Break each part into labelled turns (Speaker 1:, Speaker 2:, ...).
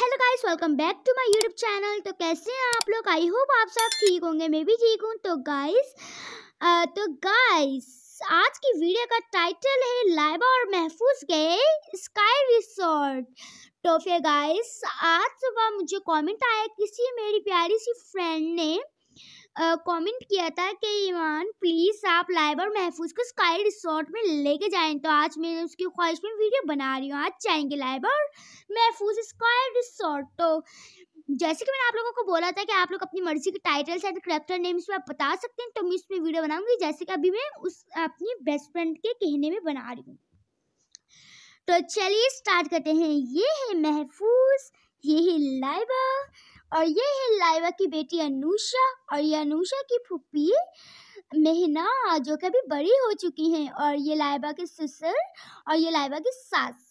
Speaker 1: Hello guys welcome back to my YouTube channel तो कैसे हैं आप लोग आई होप आप सब ठीक होंगे मैं भी ठीक हूँ तो गाइस तो गाइस आज की वीडियो का टाइटल है लाइबा और महफूज गए स्काई रिसोर्ट तो फिर गाइस आज सुबह मुझे कमेंट आया किसी मेरी प्यारी सी फ्रेंड ने कमेंट किया था कि ईमान प्लीज़ आप लाइव और महफूज को स्काई रिसोर्ट में लेके जाएं तो आज मैं उसकी ख्वाहिश में वीडियो बना रही हूँ आज जाएंगे लाइव और महफूज स्काई रिसोर्ट तो जैसे कि मैंने आप लोगों को बोला था कि आप लोग अपनी मर्जी के टाइटल्स एंड करेक्टर नेम्स में बता सकते हैं तो मैं इसमें वीडियो बनाऊंगी जैसे कि अभी मैं उस अपनी बेस्ट फ्रेंड के कहने में बना रही हूँ तो चलिए स्टार्ट करते हैं ये है महफूज ये है लाइबा और ये है लाइवा की बेटी अनुषा और ये अनूषा की फूफी मेहना जो कि अभी बड़ी हो चुकी हैं और ये लाइबा के ससुर और ये लाइबा की सास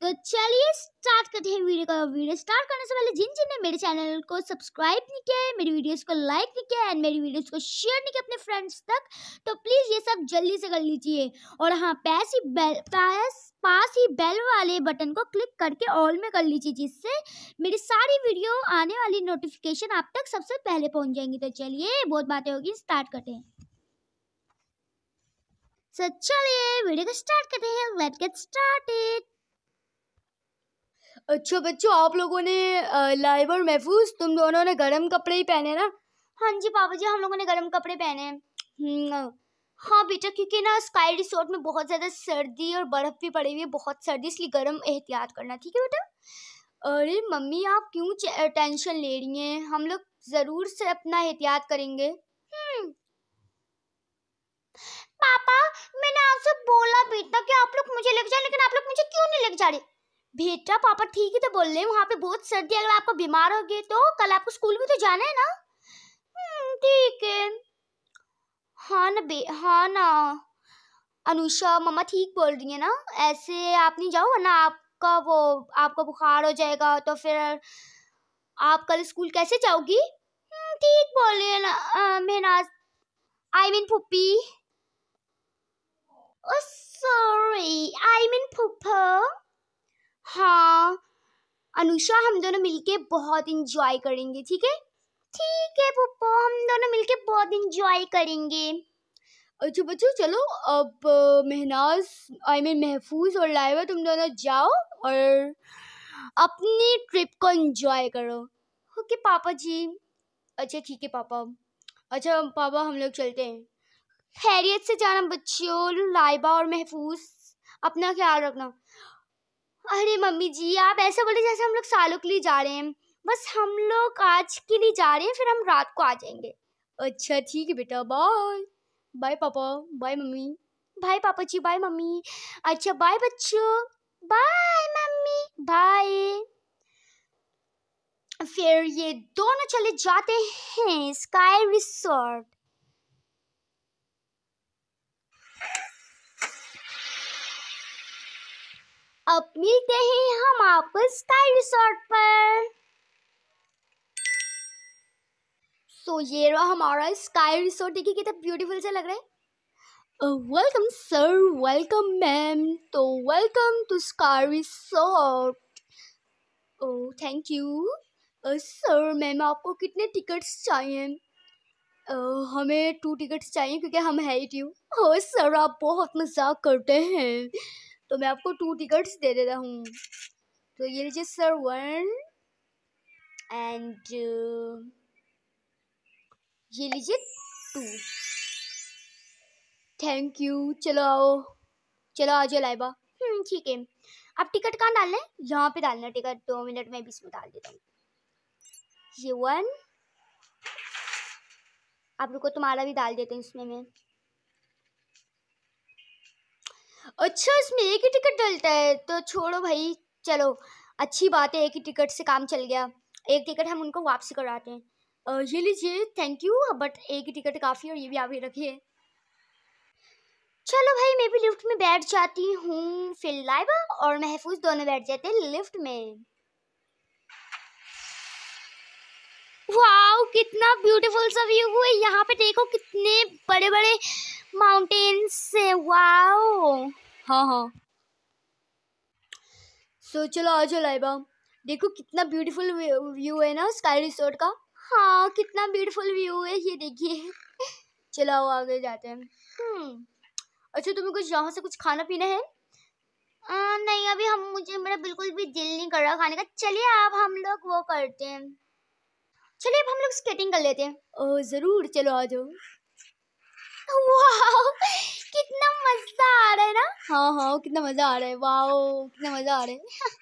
Speaker 1: तो चलिए स्टार्ट करते हैं वीडियो का वीडियो स्टार्ट करने से पहले जिन जिनने मेरे चैनल को सब्सक्राइब नहीं किया है मेरी वीडियोस को लाइक नहीं किया है एंड मेरी वीडियोस को शेयर नहीं किया अपने फ्रेंड्स तक तो प्लीज़ ये सब जल्दी से कर लीजिए और हाँ पैसी बेल पैस पास ही बेल वाले बटन को क्लिक करके ऑल में कर लीजिए जिससे मेरी सारी वीडियो आने वाली नोटिफिकेशन आप तक सबसे पहले पहुंच जाएंगी तो चलिए बहुत बातें होगी स्टार्ट करते हैं सो चलिए वीडियो को स्टार्ट करते हैं लेट गेट स्टार्टेड अच्छा बच्चों आप लोगों ने लाइव और महफूज तुम दोनों ने गर्म कपड़े ही पहने ना हाँ जी पापा जी हम लोगों ने गर्म कपड़े पहने हैं हम्म, हाँ बेटा क्योंकि ना स्काई रिसोर्ट में बहुत ज़्यादा सर्दी और बर्फ़ भी पड़ी हुई है बहुत सर्दी इसलिए गर्म एहतियात करना ठीक है बेटा अरे मम्मी आप क्यों टेंशन ले रही हैं हम लोग ज़रूर से अपना एहतियात करेंगे हम्म। पापा मैंने आपसे बोला बेटा कि आप लोग मुझे लेके जाए लेकिन आप लोग मुझे क्यों नहीं लेके जा रहे बेटा पापा ठीक ही तो बोल रहे हैं वहाँ पे बहुत सर्दी अगर आपको बीमार हो गए तो कल आपको स्कूल भी तो जाना है ना हम्म, ठीक है हाँ ना बे हाँ ना अनुषा मम्मा ठीक बोल रही है ना ऐसे आप नहीं जाओ ना आपका वो आपका बुखार हो जाएगा तो फिर आप कल स्कूल कैसे जाओगी हम्म, ठीक बोल रही है ना मेहनाज आई मीन फुप्पी सॉरी आई मीन फुप्पा हाँ अनुषा हम दोनों मिलके बहुत इंजॉय करेंगे ठीक है ठीक है पप्पो हम दोनों मिलके बहुत इंजॉय करेंगे अच्छा बच्चों चलो अब महनाज आई मीन महफूज और लाइवा तुम दोनों जाओ और अपनी ट्रिप को एंजॉय करो ओके पापा जी अच्छा ठीक है पापा अच्छा पापा हम लोग चलते हैं खैरियत से जाना बच्चों लाइबा और महफूज अपना ख्याल रखना अरे मम्मी जी आप ऐसा बोले जैसे हम लोग सालों के लिए जा रहे हैं बस हम लोग आज के लिए जा रहे हैं फिर हम रात को आ जाएंगे अच्छा ठीक है बेटा बाय बाय पापा बाय मम्मी बाय पापा जी बाय मम्मी अच्छा बाय बच्चों बाय मम्मी बाय फिर ये दोनों चले जाते हैं स्काई रिसोर्ट अब मिलते हैं हम आपको स्काई रिसोर्ट पर सो ये रहा हमारा स्काई रिसोर्ट देखिए कितना ब्यूटीफुल से लग रहा है वेलकम सर वेलकम मैम तो वेलकम टू स्का resort oh thank you sir ma'am आपको कितने टिकट्स चाहिए Uh, हमें टू टिकट्स चाहिए क्योंकि हम है ही ट्यू हो सर आप बहुत मजाक करते हैं तो मैं आपको टू टिकट्स दे देता हूँ तो ये लीजिए सर वन एंड ये लीजिए टू थैंक यू चलो आओ चलो आ जाओ लाइबा हम्म, ठीक है अब टिकट कहाँ डालना है यहाँ पे डालना है टिकट दो मिनट में बीस में डाल देता हूँ ये वन आप रुको तुम्हारा भी डाल देते हैं इसमें मैं अच्छा इसमें एक ही टिकट डलता है तो छोड़ो भाई चलो अच्छी बात है एक ही टिकट से काम चल गया एक टिकट हम उनको वापसी कराते हैं ये लीजिए थैंक यू बट एक ही टिकट काफ़ी और ये भी आप ही रखिए चलो भाई मैं भी लिफ्ट में बैठ जाती हूँ फिर लाइबा और महफूज दोनों बैठ जाते हैं लिफ्ट में वाओ कितना ब्यूटीफुल सा व्यू हुआ यहाँ पे देखो कितने बड़े बड़े माउंटेन्स है वाओ हाँ हाँ सो so, चलो आ जाओ लाइबा देखो कितना ब्यूटीफुल व्यू है ना स्काई रिसोर्ट का हाँ कितना ब्यूटीफुल व्यू है ये देखिए चलो आगे जाते हैं हम्म, अच्छा तुम्हें कुछ यहाँ से कुछ खाना पीना है आ, नहीं अभी हम मुझे मेरा बिल्कुल भी दिल नहीं कर रहा खाने का चलिए आप हम लोग वो करते हैं चलिए अब हम लोग स्केटिंग कर लेते हैं ओह ज़रूर चलो आ जाओ वाह कितना मज़ा आ रहा है ना हाँ हाँ कितना मज़ा आ रहा है वाह कितना मज़ा आ रहा है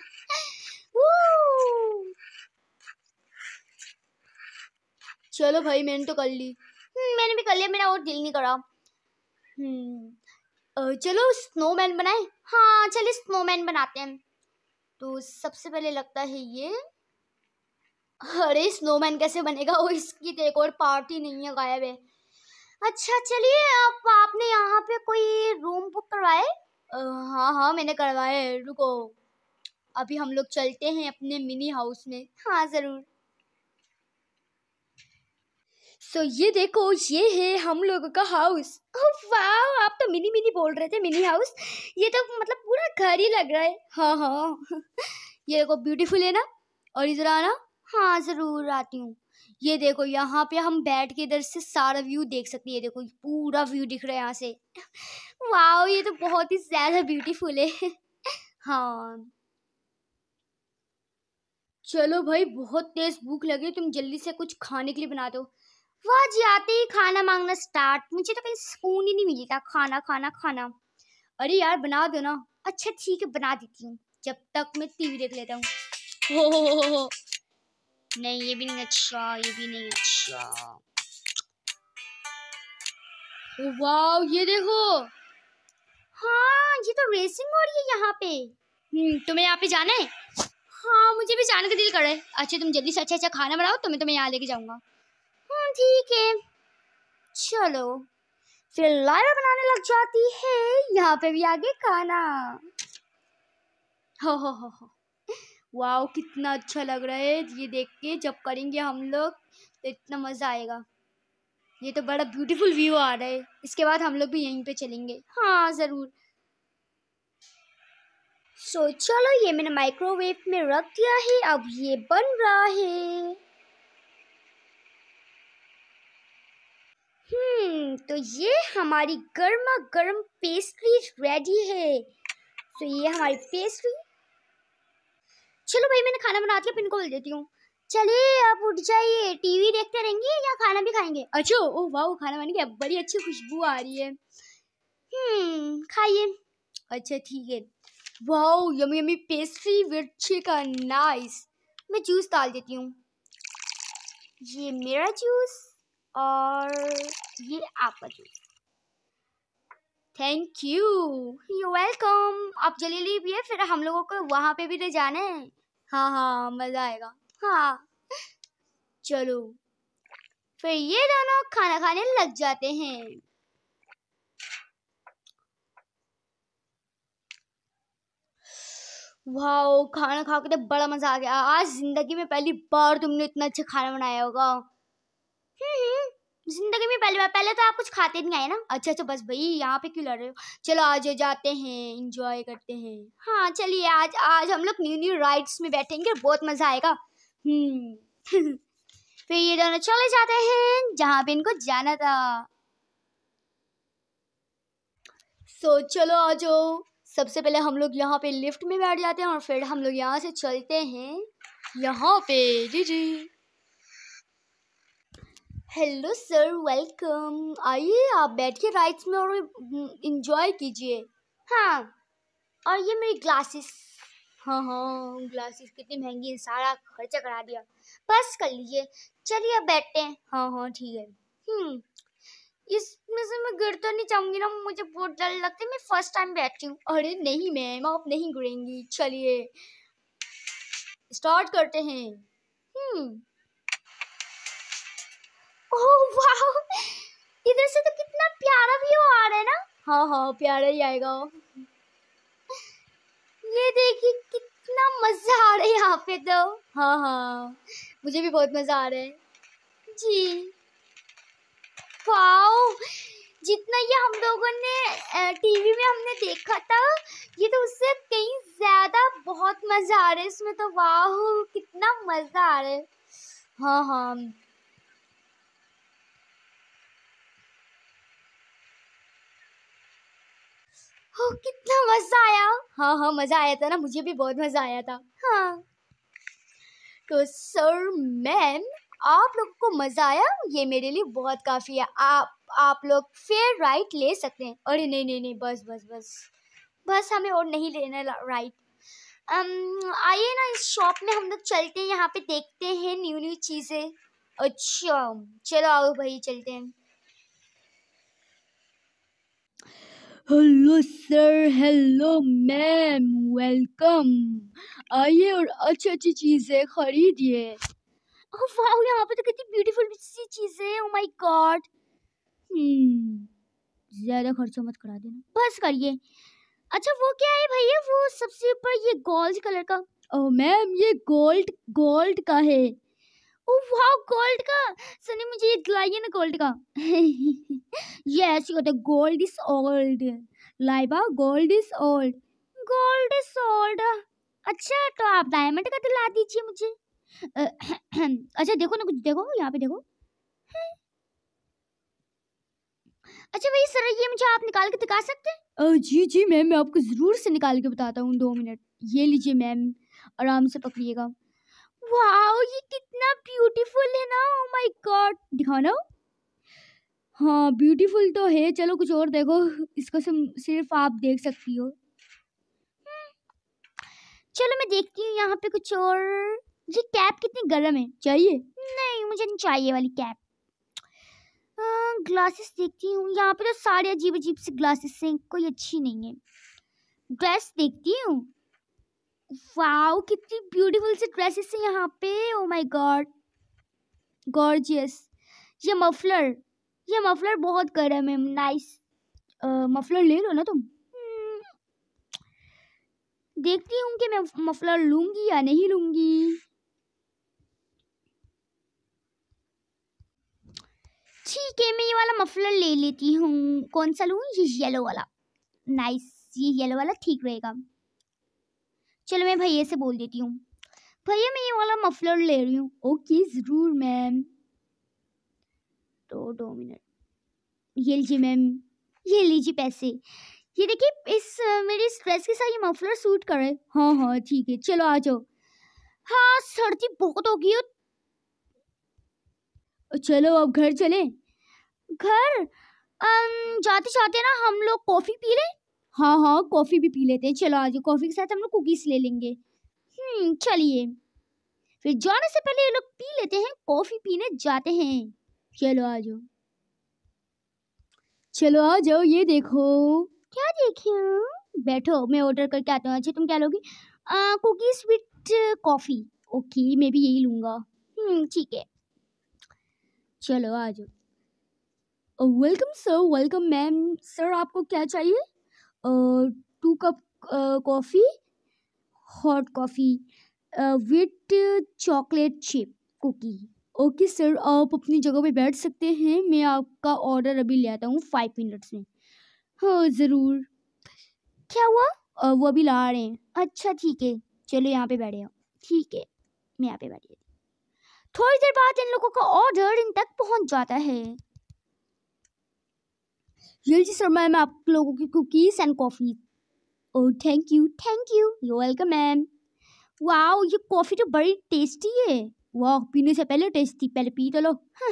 Speaker 1: चलो भाई मैंने तो कर ली हम्म, मैंने भी कर लिया मेरा और दिल नहीं करा हम्म, चलो स्नोमैन बनाए हाँ चलिए स्नोमैन बनाते हैं तो सबसे पहले लगता है ये अरे स्नोमैन कैसे बनेगा वो इसकी तो एक और पार्टी नहीं है गायब है अच्छा चलिए आप आपने यहाँ पे कोई रूम बुक करवाए हाँ हाँ मैंने करवाए रुको अभी हम लोग चलते हैं अपने मिनी हाउस में हाँ ज़रूर सो so, ये देखो ये है हम लोगों का हाउस वाह oh, आप तो मिनी मिनी बोल रहे थे मिनी हाउस ये तो मतलब पूरा घर ही लग रहा है हाँ हाँ ये देखो ब्यूटीफुल है ना और इधर आना हाँ ज़रूर आती हूँ ये देखो यहाँ पे हम बैठ के इधर से सारा व्यू देख सकते हैं ये देखो पूरा व्यू दिख रहा है यहाँ से वाह ये तो बहुत ही ज़्यादा ब्यूटीफुल है हाँ चलो भाई बहुत तेज़ भूख लगी तुम जल्दी से कुछ खाने के लिए बना दो वह जाते ही खाना मांगना स्टार्ट मुझे तो कहीं सुकून ही नहीं मिली था खाना खाना खाना अरे यार बना दो ना अच्छा ठीक है बना देती हूँ जब तक मैं टीवी देख लेता हूँ नहीं ये भी नहीं अच्छा ये भी नहीं अच्छा वाओ ये देखो हाँ ये तो रेसिंग हो रही है यहाँ पे हम्म, तुम्हें यहाँ पे जाना है हाँ मुझे भी जाने का दिल कर रहा है अच्छा तुम जल्दी से अच्छा अच्छा खाना बनाओ तो मैं तुम्हें यहाँ लेके जाऊँगा ठीक है चलो फिर लायरा बनाने लग जाती है यहाँ पे भी आगे खाना हो हो हो हो वाह कितना अच्छा लग रहा है ये देख के जब करेंगे हम लोग तो इतना मज़ा आएगा ये तो बड़ा ब्यूटीफुल व्यू आ रहा है इसके बाद हम लोग भी यहीं पे चलेंगे हाँ ज़रूर सो so, चलो ये मैंने माइक्रोवेव में रख दिया है अब ये बन रहा है तो ये हमारी गर्मा गर्म पेस्ट्री रेडी है तो ये हमारी पेस्ट्री चलो भाई मैंने खाना बना लिया इनको बोल देती हूँ चले आप उठ जाइए टीवी देखते रहेंगे या खाना भी खाएंगे अच्छा ओह वाह खाना बन गया बड़ी अच्छी खुशबू आ रही है हम्म, खाइए अच्छा ठीक है वाह yummy yummy pastry with chicken nice मैं जूस डाल देती हूँ ये मेरा जूस और ये आपका juice thank you you welcome आप जल्दी लीजिए फिर हम लोगों को वहाँ पे भी ले जाना है हाँ हाँ मज़ा आएगा हाँ चलो फिर ये दोनों खाना खाने लग जाते हैं वाओ खाना खा के तो बड़ा मज़ा आ गया आज ज़िंदगी में पहली बार तुमने इतना अच्छा खाना बनाया होगा हम्म जिंदगी में पहली बार पहले तो आप कुछ खाते नहीं आए ना अच्छा अच्छा बस भाई यहाँ पे क्यों लड़ रहे हो चलो आज जाते हैं इंजॉय करते हैं हाँ चलिए आज आज हम लोग न्यू न्यू राइड्स में बैठेंगे बहुत मज़ा आएगा हम्म। फिर ये दोनों चले जाते हैं जहाँ पे इनको जाना था सो so, चलो आ जाओ सबसे पहले हम लोग यहाँ पे लिफ्ट में बैठ जाते हैं और फिर हम लोग यहाँ से चलते हैं यहाँ पे जी जी हेलो सर वेलकम आइए आप बैठिए राइट्स में और इन्जॉय कीजिए हाँ और ये मेरी ग्लासेस हाँ हाँ ग्लासेस कितनी महंगी है सारा खर्चा करा दिया बस कर लीजिए चलिए अब बैठते हैं हाँ हाँ ठीक है हम्म, इसमें से मैं गिर तो नहीं चाहूँगी ना मुझे बहुत डर लगता है मैं फर्स्ट टाइम बैठती हूँ अरे नहीं मैम आप नहीं गिरेंगी चलिए स्टार्ट करते हैं हम्म Oh, इधर से तो कितना प्यारा व्यू आ रहा है ना हाँ हाँ प्यारा ही आएगा ये देखिए कितना मज़ा आ रहा है यहाँ पे तो हाँ हाँ मुझे भी बहुत मज़ा आ रहा है जी वाओ जितना ये हम लोगों ने टीवी में हमने देखा था ये तो उससे कहीं ज़्यादा बहुत मज़ा आ रहा है इसमें तो वाह कितना मज़ा आ रहा है हाँ हाँ ओ, हाँ, कितना मजा आया हाँ हाँ मजा आया था ना मुझे भी बहुत मजा आया था हाँ तो सर मैम आप लोग को मजा आया ये मेरे लिए बहुत काफी है आप आप लोग फिर राइट ले सकते हैं अरे नहीं नहीं नहीं बस बस बस बस हमें और नहीं लेना राइट आइए ना इस शॉप में हम लोग चलते हैं यहाँ पे देखते हैं न्यू न्यू चीज़ें अच्छा चलो आओ भाई चलते हैं hello sir hello ma'am welcome आइए और अच्छी अच्छी चीज़ें खरीदिए वाह oh, यहाँ पे तो कितनी ब्यूटीफुल सी चीज़ें ओ माय गॉड ज़्यादा खर्चा मत करा देना बस करिए अच्छा वो क्या है भैया वो सबसे ऊपर ये गोल्ड कलर का ओ oh, मैम ये गोल्ड गोल्ड का है वाओ हाँ, गोल्ड का सनी मुझे ये ना गोल्ड का yes you gold is old Laiba gold is old gold is old अच्छा तो आप डायमंड का दिला दीजिए मुझे अच्छा देखो ना कुछ देखो यहाँ पे देखो अच्छा भाई सर ये मुझे आप निकाल के दिखा सकते हैं जी जी मैम मैं आपको ज़रूर से निकाल के बताता हूँ दो मिनट ये लीजिए मैम आराम से पकड़िएगा वाओ ये कितना ब्यूटीफुल है ना ओ oh माय गॉड दिखाओ ना हाँ ब्यूटीफुल तो है चलो कुछ और देखो इसको सिर्फ आप देख सकती हो चलो मैं देखती हूँ यहाँ पे कुछ और ये कैप कितनी गर्म है चाहिए नहीं मुझे नहीं चाहिए वाली कैप ग्लासेस देखती हूँ यहाँ पे तो सारे अजीब अजीब से ग्लासेस हैं कोई अच्छी नहीं है ड्रेस देखती हूँ वाओ कितनी ब्यूटीफुल सी ड्रेसेस है यहाँ पे ओ माय गॉड गॉर्जियस ये मफलर ये मफलर बहुत गर्म है नाइस मफलर ले लो ना तुम देखती हूँ कि मैं मफलर लूँगी या नहीं लूँगी ठीक है मैं ये वाला मफलर ले लेती हूँ कौन सा लूँ ये येलो वाला नाइस ये येलो वाला ठीक रहेगा चलो मैं भैया से बोल देती हूँ भैया मैं ये वाला मफलर ले रही हूँ ओके ज़रूर मैम तो दो मिनट ये लीजिए मैम ये लीजिए पैसे ये देखिए इस मेरे इस ड्रेस के साथ ये मफलर सूट करे हाँ हाँ ठीक है चलो आ जाओ हाँ सर्दी बहुत होगी हो चलो अब घर चले घर जाते जाते ना हम लोग कॉफ़ी पी लें हाँ हाँ कॉफ़ी भी पी लेते हैं चलो आज कॉफ़ी के साथ हम लोग कुकीज़ ले लेंगे हम्म, चलिए फिर जाने से पहले ये लोग पी लेते हैं कॉफ़ी पीने जाते हैं चलो आ जाओ चलो आ जाओ ये देखो क्या देखियो बैठो मैं ऑर्डर करके आता हूँ अच्छा तुम क्या लोगी कुकीज़ विथ कॉफ़ी ओके मैं भी यही लूँगा हम्म, ठीक है चलो आ जाओ welcome sir welcome ma'am sir आपको क्या चाहिए two cup coffee hot coffee with chocolate chip cookie okay sir आप अपनी जगह पे बैठ सकते हैं मैं आपका ऑर्डर अभी ले आता हूँ फाइव मिनट्स में हाँ ज़रूर क्या हुआ आ, वो अभी ला रहे हैं अच्छा ठीक है चलो यहाँ पे बैठे आओ ठीक है मैं यहाँ पे बैठी थोड़ी देर बाद इन लोगों का ऑर्डर इन तक पहुँच जाता है रियल जी शर्मा में आप लोगों की cookies and coffee oh thank you thank you you welcome ma'am वाह ये कॉफ़ी तो बड़ी टेस्टी है वाह पीने से पहले टेस्टी पहले पी तो लो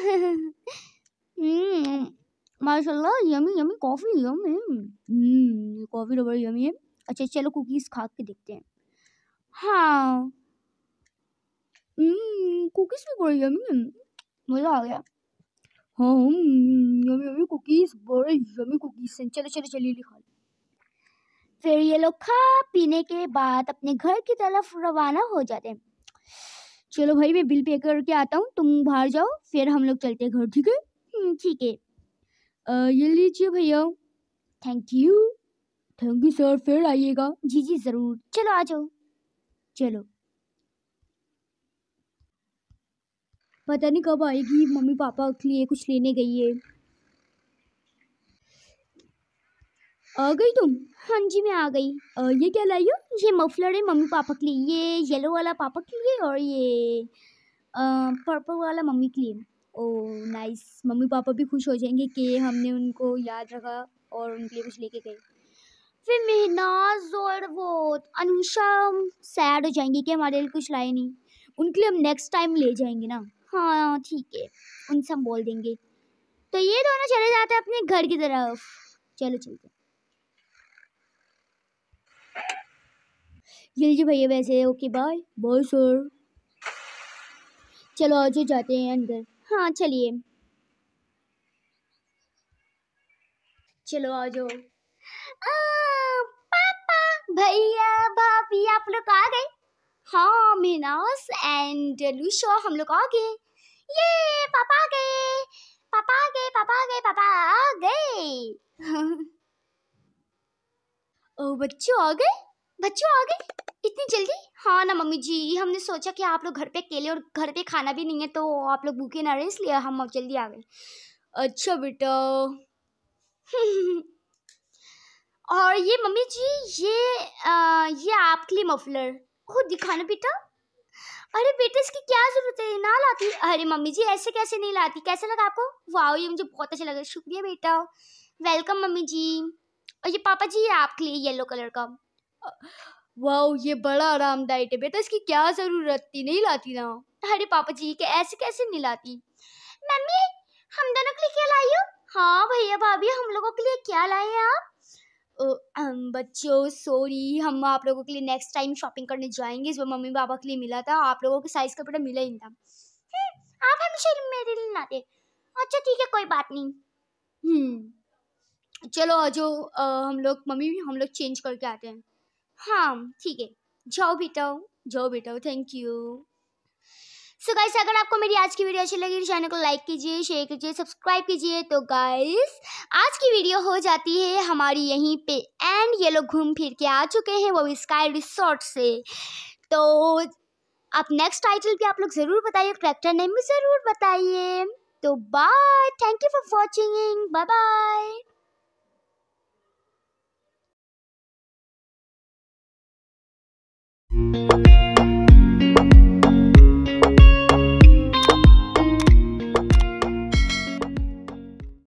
Speaker 1: hmm, माशाल्लाह यमी यमी कॉफ़ी यमी ये कॉफ़ी तो बड़ी यमी है अच्छा चलो कुकीज़ खा के देखते हैं हाँ कुकीज़ hmm, भी बड़ी यमी है मज़ा आ गया हाँ यमी यमी कुकीज बड़े यमी कुकीज हैं चलो चलो चलिए लिखा फिर ये लोग खा पीने के बाद अपने घर की तरफ रवाना हो जाते हैं चलो भाई मैं बिल पे करके आता हूँ तुम बाहर जाओ फिर हम लोग चलते घर ठीक है hmm, ठीक है ये लीजिए भैया thank you thank you sir फिर आइएगा जी जी ज़रूर चलो आ जाओ चलो पता नहीं कब आएगी मम्मी पापा के लिए कुछ लेने गई है आ गई तुम हाँ जी मैं आ गई आ, ये क्या लाई हो ये मफलर है मम्मी पापा के लिए ये येलो वाला पापा के लिए और ये पर्पल वाला मम्मी के लिए ओ नाइस मम्मी पापा भी खुश हो जाएंगे कि हमने उनको याद रखा और उनके लिए कुछ लेके गए फिर मेहनाज और वो अनुषा सैड हो जाएंगे कि हमारे लिए कुछ लाए नहीं उनके लिए हम नेक्स्ट टाइम ले जाएंगे ना हाँ ठीक है उन सब बोल देंगे तो ये दोनों चले जाते हैं अपने घर की तरफ चलो चलते जल्दी जी भैया वैसे ओके बाय बाय सर चलो आज जाते हैं अंदर हाँ चलिए चलो आ जाओ पापा भैया भाभी आप लोग आ गए हाँ मीनास एंड लुशो हम लोग आ गए ये पापा गए पापा गए पापा गए पापा आ गए ओ बच्चों आ गए बच्चों आ गए इतनी जल्दी हाँ ना मम्मी जी हमने सोचा कि आप लोग घर पे अकेले और घर पे खाना भी नहीं है तो आप लोग भूखे ना रहे इसलिए हम अब जल्दी आ गए अच्छा बेटा और ये मम्मी जी ये आ, ये आपके लिए मफलर खुद दिखाना बेटा अरे बेटे इसकी क्या जरूरत है ना लाती अरे मम्मी जी ऐसे कैसे नहीं लाती कैसे लगा आपको वाह ये मुझे बहुत अच्छा लगा शुक्रिया बेटा वेलकम मम्मी जी और ये पापा जी आपके लिए येलो कलर का वाह ये बड़ा आरामदायक है बेटा इसकी क्या ज़रूरत थी नहीं लाती ना अरे पापा जी के ऐसे कैसे नहीं लाती मम्मी हम दोनों के लिए क्या लाई हो हाँ भैया भाभी हम लोगों के लिए क्या लाए हैं आप बच्चों सॉरी हम आप लोगों के लिए नेक्स्ट टाइम शॉपिंग करने जाएंगे इस बार मम्मी पापा के लिए मिला था आप लोगों के साइज़ कपड़ा मिला ही था आप हमेशा मेरे लिए ना दे अच्छा ठीक है कोई बात नहीं हम्म। चलो जो हम लोग मम्मी हम लोग चेंज करके आते हैं हाँ ठीक है जाओ बेटा जाओ बेटा थैंक यू सो गाइस अगर आपको मेरी आज की वीडियो अच्छी लगी तो चैनल को लाइक कीजिए शेयर कीजिए सब्सक्राइब कीजिए तो गाइस आज की वीडियो हो जाती है हमारी यहीं पे एंड ये लोग घूम फिर के आ चुके हैं वो भी स्काई रिसोर्ट से तो आप नेक्स्ट टाइटल भी आप लोग ज़रूर बताइए करेक्टर नेम भी ज़रूर बताइए तो bye thank you for watching bye bye Thank you.